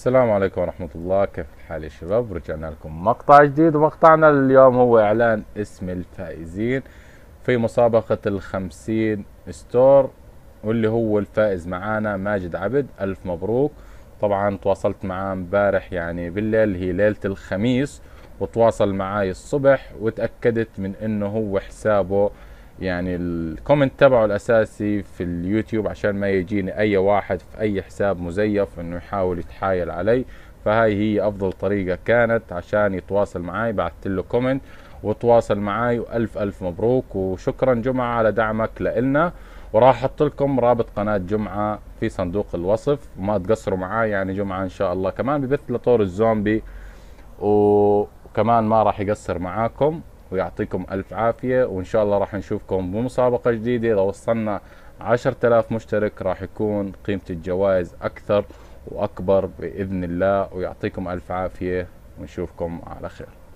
السلام عليكم ورحمة الله كيف الحال يا شباب رجعنا لكم مقطع جديد ومقطعنا اليوم هو إعلان اسم الفائزين في مسابقة الخمسين ستور واللي هو الفائز معانا ماجد عبد ألف مبروك طبعا تواصلت معاه امبارح يعني بالليل هي ليلة الخميس وتواصل معاي الصبح وتأكدت من انه هو حسابه يعني الكومنت تبعه الاساسي في اليوتيوب عشان ما يجيني اي واحد في اي حساب مزيف انه يحاول يتحايل علي فهاي هي افضل طريقه كانت عشان يتواصل معي بعثت له كومنت وتواصل معي والف الف مبروك وشكرا جمعه على دعمك لنا وراح احط لكم رابط قناه جمعه في صندوق الوصف وما تقصروا معاي يعني جمعه ان شاء الله كمان ببث لطور الزومبي وكمان ما راح يقصر معاكم ويعطيكم ألف عافية وإن شاء الله راح نشوفكم بمسابقة جديدة إذا وصلنا 10000 مشترك راح يكون قيمة الجوائز أكثر وأكبر بإذن الله ويعطيكم ألف عافية ونشوفكم على خير